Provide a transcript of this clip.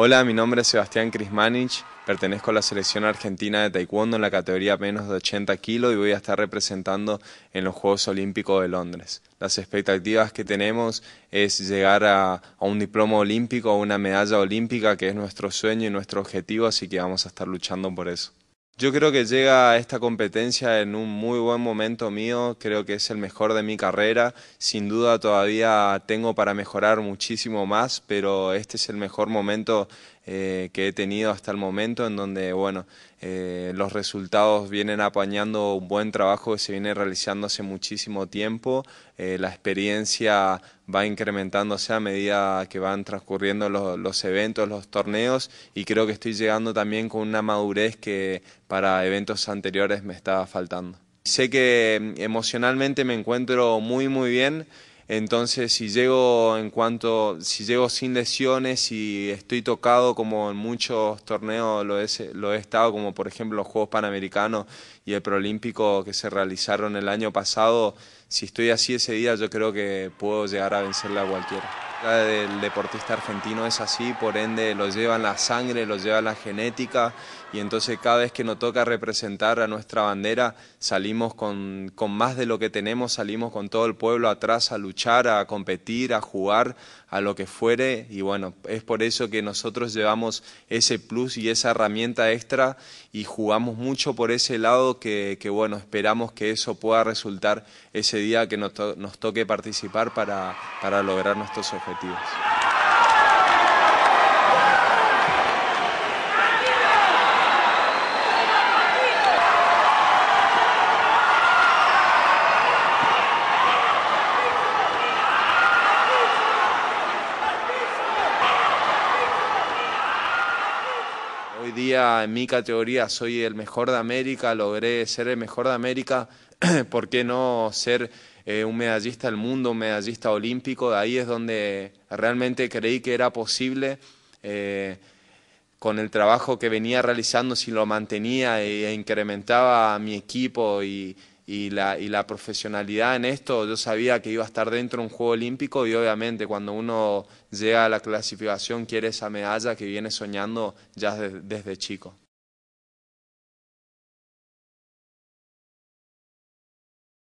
Hola, mi nombre es Sebastián Crismanich, pertenezco a la selección argentina de taekwondo en la categoría menos de 80 kilos y voy a estar representando en los Juegos Olímpicos de Londres. Las expectativas que tenemos es llegar a, a un diploma olímpico, a una medalla olímpica, que es nuestro sueño y nuestro objetivo, así que vamos a estar luchando por eso. Yo creo que llega a esta competencia en un muy buen momento mío, creo que es el mejor de mi carrera, sin duda todavía tengo para mejorar muchísimo más, pero este es el mejor momento eh, que he tenido hasta el momento en donde, bueno, eh, los resultados vienen apañando un buen trabajo que se viene realizando hace muchísimo tiempo, eh, la experiencia va incrementándose a medida que van transcurriendo los, eventos, los torneos y creo que estoy llegando también con una madurez que para eventos anteriores me estaba faltando. Sé que mm, emocionalmente me encuentro muy muy bien, entonces, si llego en cuanto, si llego sin lesiones y estoy tocado como en muchos torneos lo he, estado, como por ejemplo los Juegos Panamericanos y el Proolímpico que se realizaron el año pasado, si estoy así ese día yo creo que puedo llegar a vencerla a cualquiera del deportista argentino es así, por ende lo lleva la sangre, lo lleva la genética y entonces cada vez que nos toca representar a nuestra bandera salimos con, más de lo que tenemos, salimos con todo el pueblo atrás a luchar, a competir, a jugar, a lo que fuere y bueno, es por eso que nosotros llevamos ese plus y esa herramienta extra y jugamos mucho por ese lado que, bueno, esperamos que eso pueda resultar ese día que nos, toque participar para, para lograr nuestros objetivos. ideas. día en mi categoría soy el mejor de América, logré ser el mejor de América, ¿por qué no ser eh, un medallista del mundo, un medallista olímpico? De ahí es donde realmente creí que era posible. Eh, con el trabajo que venía realizando, si lo mantenía e, e incrementaba mi equipo y, y la, y la profesionalidad en esto, yo sabía que iba a estar dentro de un Juego Olímpico y obviamente cuando uno llega a la clasificación quiere esa medalla que viene soñando ya desde chico.